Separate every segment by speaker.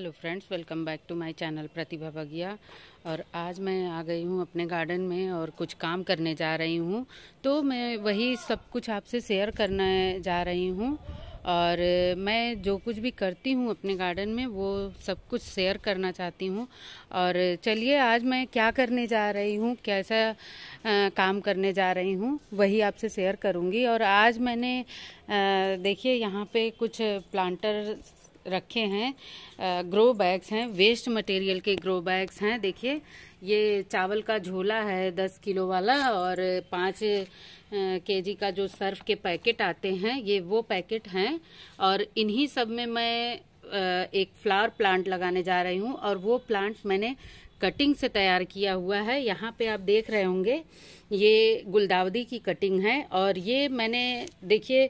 Speaker 1: hello friends welcome back to my channel Pratibha Bagiya और आज मैं आ गई हूँ अपने गार्डन में और कुछ काम करने जा रही हूँ तो मैं वही सब कुछ आपसे शेयर करने जा रही हूँ और मैं जो कुछ भी करती हूँ अपने गार्डन में वो सब कुछ शेयर करना चाहती हूँ और चलिए आज मैं क्या करने जा रही हूँ कैसा काम करने जा रही हूँ वही आपसे शेयर करूँगी और आज मैंने देखिए यहाँ पे कुछ प्लांटर रखे हैं ग्रो बैग्स हैं वेस्ट मटेरियल के ग्रो बैग्स हैं देखिए ये चावल का झोला है दस किलो वाला और पाँच केजी का जो सर्फ के पैकेट आते हैं ये वो पैकेट हैं और इन्हीं सब में मैं एक फ्लावर प्लांट लगाने जा रही हूँ और वो प्लांट मैंने कटिंग से तैयार किया हुआ है यहाँ पे आप देख रहे होंगे ये गुलदावदी की कटिंग है और ये मैंने देखिए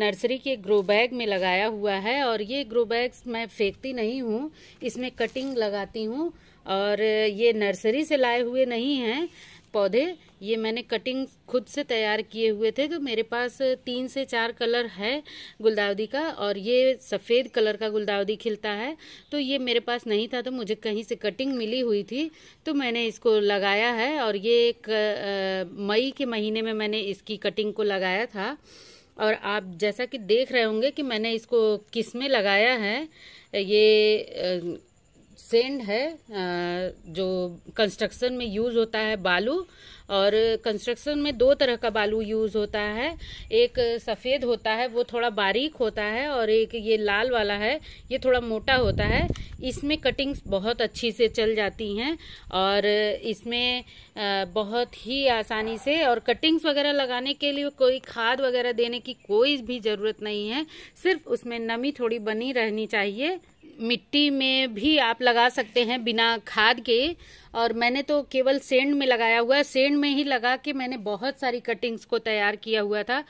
Speaker 1: नर्सरी के ग्रो बैग में लगाया हुआ है और ये ग्रो बैग मैं फेंकती नहीं हूँ इसमें कटिंग लगाती हूँ और ये नर्सरी से लाए हुए नहीं हैं पौधे ये मैंने कटिंग खुद से तैयार किए हुए थे तो मेरे पास तीन से चार कलर है गुलदावदी का और ये सफ़ेद कलर का गुलदावदी खिलता है तो ये मेरे पास नहीं था तो मुझे कहीं से कटिंग मिली हुई थी तो मैंने इसको लगाया है और ये एक मई के महीने में मैंने इसकी कटिंग को लगाया था और आप जैसा कि देख रहे होंगे कि मैंने इसको किस में लगाया है ये सेंड है जो कंस्ट्रक्शन में यूज़ होता है बालू और कंस्ट्रक्शन में दो तरह का बालू यूज़ होता है एक सफ़ेद होता है वो थोड़ा बारीक होता है और एक ये लाल वाला है ये थोड़ा मोटा होता है इसमें कटिंग्स बहुत अच्छी से चल जाती हैं और इसमें बहुत ही आसानी से और कटिंग्स वगैरह लगाने के लिए कोई खाद वगैरह देने की कोई भी ज़रूरत नहीं है सिर्फ उसमें नमी थोड़ी बनी रहनी चाहिए मिट्टी में भी आप लगा सकते हैं बिना खाद के और मैंने तो केवल सेंड में लगाया हुआ है सेंड में ही लगा के मैंने बहुत सारी कटिंग्स को तैयार किया हुआ था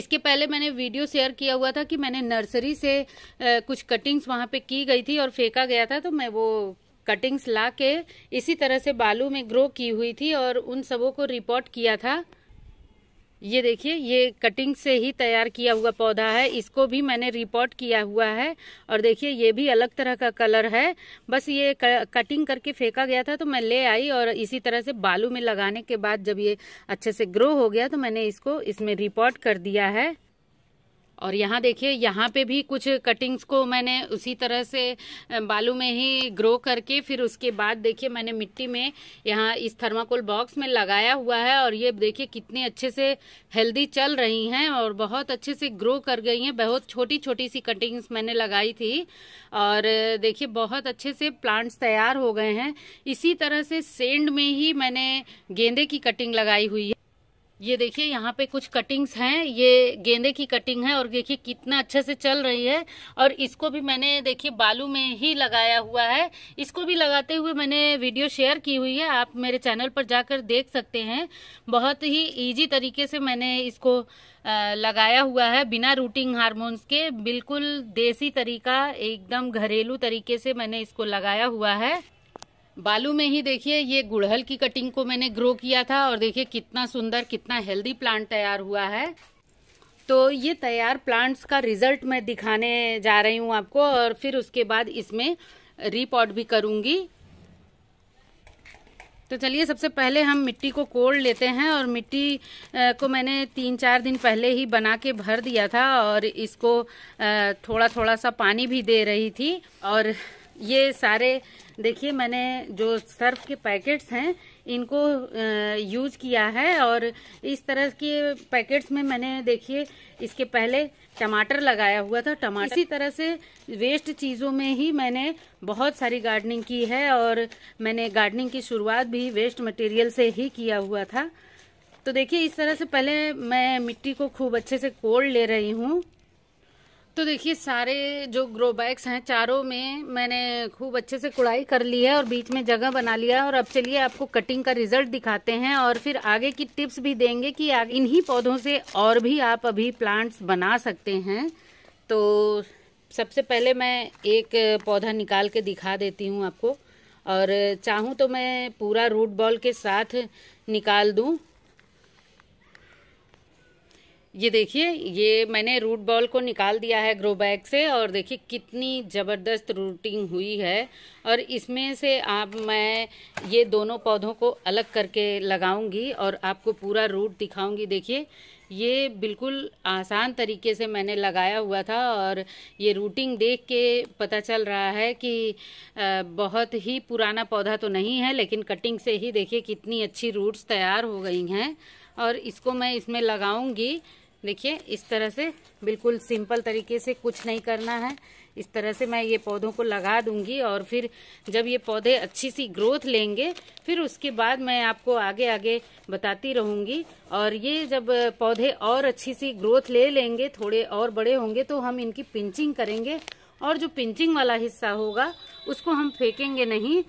Speaker 1: इसके पहले मैंने वीडियो शेयर किया हुआ था कि मैंने नर्सरी से कुछ कटिंग्स वहाँ पे की गई थी और फेंका गया था तो मैं वो कटिंग्स ला के इसी तरह से बालू में ग्रो की हुई थी और उन सबों को रिपोर्ट किया था ये देखिए ये कटिंग से ही तैयार किया हुआ पौधा है इसको भी मैंने रिपोर्ट किया हुआ है और देखिए ये भी अलग तरह का कलर है बस ये कटिंग करके फेंका गया था तो मैं ले आई और इसी तरह से बालू में लगाने के बाद जब ये अच्छे से ग्रो हो गया तो मैंने इसको इसमें रिपोर्ट कर दिया है और यहाँ देखिए यहाँ पे भी कुछ कटिंग्स को मैंने उसी तरह से बालू में ही ग्रो करके फिर उसके बाद देखिए मैंने मिट्टी में यहाँ इस थर्माकोल बॉक्स में लगाया हुआ है और ये देखिए कितने अच्छे से हेल्दी चल रही हैं और बहुत अच्छे से ग्रो कर गई हैं बहुत छोटी छोटी सी कटिंग्स मैंने लगाई थी और देखिए बहुत अच्छे से प्लांट्स तैयार हो गए हैं इसी तरह से सेंड में ही मैंने गेंदे की कटिंग लगाई हुई है ये देखिए यहाँ पे कुछ कटिंग्स हैं ये गेंदे की कटिंग है और देखिए कितना अच्छे से चल रही है और इसको भी मैंने देखिए बालू में ही लगाया हुआ है इसको भी लगाते हुए मैंने वीडियो शेयर की हुई है आप मेरे चैनल पर जाकर देख सकते हैं बहुत ही इजी तरीके से मैंने इसको लगाया हुआ है बिना रूटिंग हारमोन्स के बिल्कुल देसी तरीका एकदम घरेलू तरीके से मैंने इसको लगाया हुआ है बालू में ही देखिए ये गुड़हल की कटिंग को मैंने ग्रो किया था और देखिए कितना सुंदर कितना हेल्दी प्लांट तैयार हुआ है तो ये तैयार प्लांट्स का रिजल्ट मैं दिखाने जा रही हूँ आपको और फिर उसके बाद इसमें रीपॉट भी करूँगी तो चलिए सबसे पहले हम मिट्टी को कोड़ लेते हैं और मिट्टी को मैंने तीन चार दिन पहले ही बना के भर दिया था और इसको थोड़ा थोड़ा सा पानी भी दे रही थी और ये सारे देखिए मैंने जो सर्फ के पैकेट्स हैं इनको यूज किया है और इस तरह के पैकेट्स में मैंने देखिए इसके पहले टमाटर लगाया हुआ था टमाटर इसी तरह से वेस्ट चीज़ों में ही मैंने बहुत सारी गार्डनिंग की है और मैंने गार्डनिंग की शुरुआत भी वेस्ट मटेरियल से ही किया हुआ था तो देखिए इस तरह से पहले मैं मिट्टी को खूब अच्छे से कोड़ ले रही हूँ तो देखिए सारे जो ग्रो बैग्स हैं चारों में मैंने खूब अच्छे से कुड़ाई कर ली है और बीच में जगह बना लिया है और अब चलिए आपको कटिंग का रिजल्ट दिखाते हैं और फिर आगे की टिप्स भी देंगे कि इन्हीं पौधों से और भी आप अभी प्लांट्स बना सकते हैं तो सबसे पहले मैं एक पौधा निकाल के दिखा देती हूँ आपको और चाहूँ तो मैं पूरा रूट बॉल के साथ निकाल दूँ ये देखिए ये मैंने रूट बॉल को निकाल दिया है ग्रो बैग से और देखिए कितनी ज़बरदस्त रूटिंग हुई है और इसमें से आप मैं ये दोनों पौधों को अलग करके लगाऊंगी और आपको पूरा रूट दिखाऊंगी देखिए ये बिल्कुल आसान तरीके से मैंने लगाया हुआ था और ये रूटिंग देख के पता चल रहा है कि बहुत ही पुराना पौधा तो नहीं है लेकिन कटिंग से ही देखिए कितनी अच्छी रूट्स तैयार हो गई हैं और इसको मैं इसमें लगाऊंगी देखिए इस तरह से बिल्कुल सिंपल तरीके से कुछ नहीं करना है इस तरह से मैं ये पौधों को लगा दूंगी और फिर जब ये पौधे अच्छी सी ग्रोथ लेंगे फिर उसके बाद मैं आपको आगे आगे बताती रहूंगी और ये जब पौधे और अच्छी सी ग्रोथ ले लेंगे थोड़े और बड़े होंगे तो हम इनकी पिंचिंग करेंगे और जो पिंचिंग वाला हिस्सा होगा उसको हम फेंकेंगे नहीं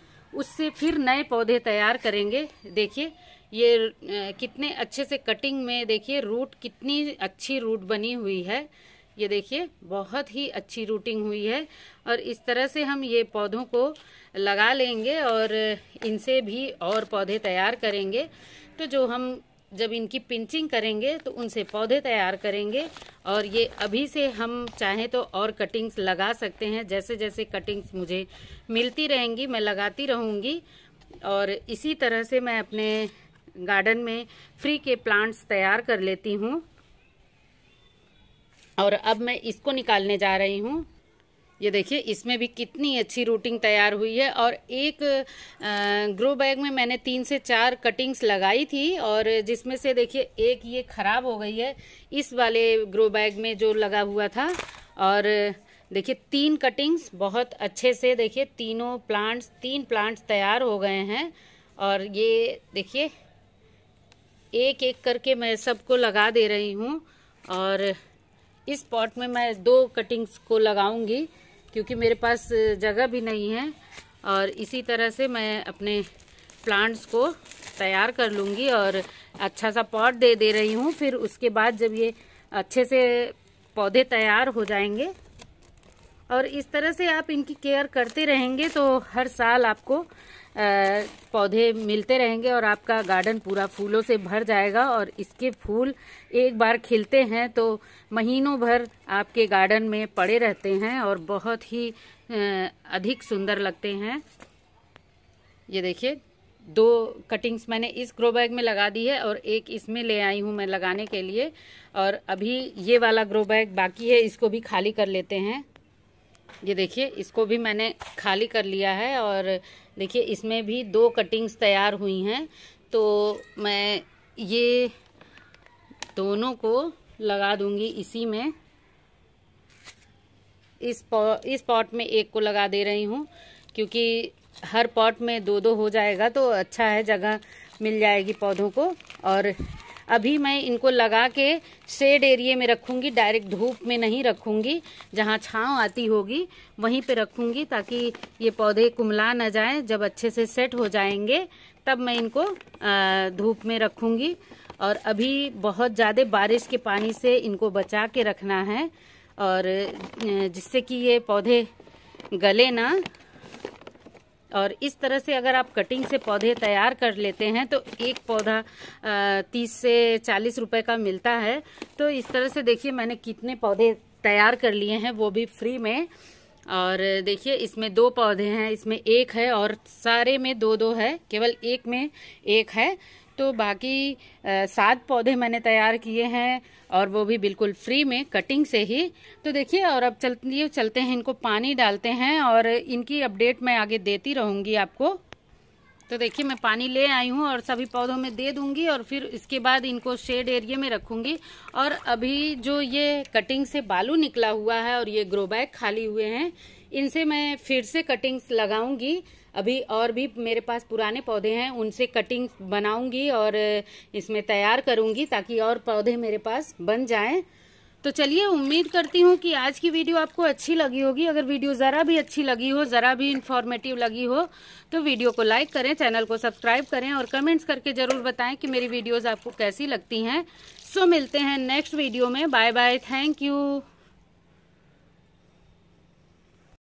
Speaker 1: उससे फिर नए पौधे तैयार करेंगे देखिए ये कितने अच्छे से कटिंग में देखिए रूट कितनी अच्छी रूट बनी हुई है ये देखिए बहुत ही अच्छी रूटिंग हुई है और इस तरह से हम ये पौधों को लगा लेंगे और इनसे भी और पौधे तैयार करेंगे तो जो हम जब इनकी पिंचिंग करेंगे तो उनसे पौधे तैयार करेंगे और ये अभी से हम चाहें तो और कटिंग्स लगा सकते हैं जैसे जैसे कटिंग्स मुझे मिलती रहेंगी मैं लगाती रहूँगी और इसी तरह से मैं अपने गार्डन में फ्री के प्लांट्स तैयार कर लेती हूँ और अब मैं इसको निकालने जा रही हूँ ये देखिए इसमें भी कितनी अच्छी रूटिंग तैयार हुई है और एक ग्रो बैग में मैंने तीन से चार कटिंग्स लगाई थी और जिसमें से देखिए एक ये ख़राब हो गई है इस वाले ग्रो बैग में जो लगा हुआ था और देखिए तीन कटिंग्स बहुत अच्छे से देखिए तीनों प्लांट्स तीन प्लांट्स तैयार हो गए हैं और ये देखिए एक एक करके मैं सबको लगा दे रही हूँ और इस पॉट में मैं दो कटिंग्स को लगाऊंगी क्योंकि मेरे पास जगह भी नहीं है और इसी तरह से मैं अपने प्लांट्स को तैयार कर लूँगी और अच्छा सा पॉट दे दे रही हूँ फिर उसके बाद जब ये अच्छे से पौधे तैयार हो जाएंगे और इस तरह से आप इनकी केयर करते रहेंगे तो हर साल आपको पौधे मिलते रहेंगे और आपका गार्डन पूरा फूलों से भर जाएगा और इसके फूल एक बार खिलते हैं तो महीनों भर आपके गार्डन में पड़े रहते हैं और बहुत ही अधिक सुंदर लगते हैं ये देखिए दो कटिंग्स मैंने इस ग्रो बैग में लगा दी है और एक इसमें ले आई हूँ मैं लगाने के लिए और अभी ये वाला ग्रो बैग बाकी है इसको भी खाली कर लेते हैं ये देखिए इसको भी मैंने खाली कर लिया है और देखिए इसमें भी दो कटिंग्स तैयार हुई हैं तो मैं ये दोनों को लगा दूंगी इसी में इस पॉ इस पॉट में एक को लगा दे रही हूँ क्योंकि हर पॉट में दो दो हो जाएगा तो अच्छा है जगह मिल जाएगी पौधों को और अभी मैं इनको लगा के शेड एरिए में रखूँगी डायरेक्ट धूप में नहीं रखूँगी जहाँ छाँव आती होगी वहीं पे रखूँगी ताकि ये पौधे कुमला ना जाए जब अच्छे से सेट हो जाएंगे तब मैं इनको धूप में रखूँगी और अभी बहुत ज़्यादा बारिश के पानी से इनको बचा के रखना है और जिससे कि ये पौधे गले ना और इस तरह से अगर आप कटिंग से पौधे तैयार कर लेते हैं तो एक पौधा तीस से चालीस रुपए का मिलता है तो इस तरह से देखिए मैंने कितने पौधे तैयार कर लिए हैं वो भी फ्री में और देखिए इसमें दो पौधे हैं इसमें एक है और सारे में दो दो है केवल एक में एक है तो बाकी सात पौधे मैंने तैयार किए हैं और वो भी बिल्कुल फ्री में कटिंग से ही तो देखिए और अब चलिए चलते हैं इनको पानी डालते हैं और इनकी अपडेट मैं आगे देती रहूँगी आपको तो देखिए मैं पानी ले आई हूँ और सभी पौधों में दे दूंगी और फिर इसके बाद इनको शेड एरिया में रखूंगी और अभी जो ये कटिंग से बालू निकला हुआ है और ये ग्रोबैग खाली हुए हैं इनसे मैं फिर से कटिंग्स लगाऊंगी अभी और भी मेरे पास पुराने पौधे हैं उनसे कटिंग बनाऊंगी और इसमें तैयार करूंगी ताकि और पौधे मेरे पास बन जाएं तो चलिए उम्मीद करती हूँ कि आज की वीडियो आपको अच्छी लगी होगी अगर वीडियो ज़रा भी अच्छी लगी हो ज़रा भी इन्फॉर्मेटिव लगी हो तो वीडियो को लाइक करें चैनल को सब्सक्राइब करें और कमेंट्स करके ज़रूर बताएं कि मेरी वीडियोज़ आपको कैसी लगती हैं सो मिलते हैं नेक्स्ट वीडियो में बाय बाय थैंक यू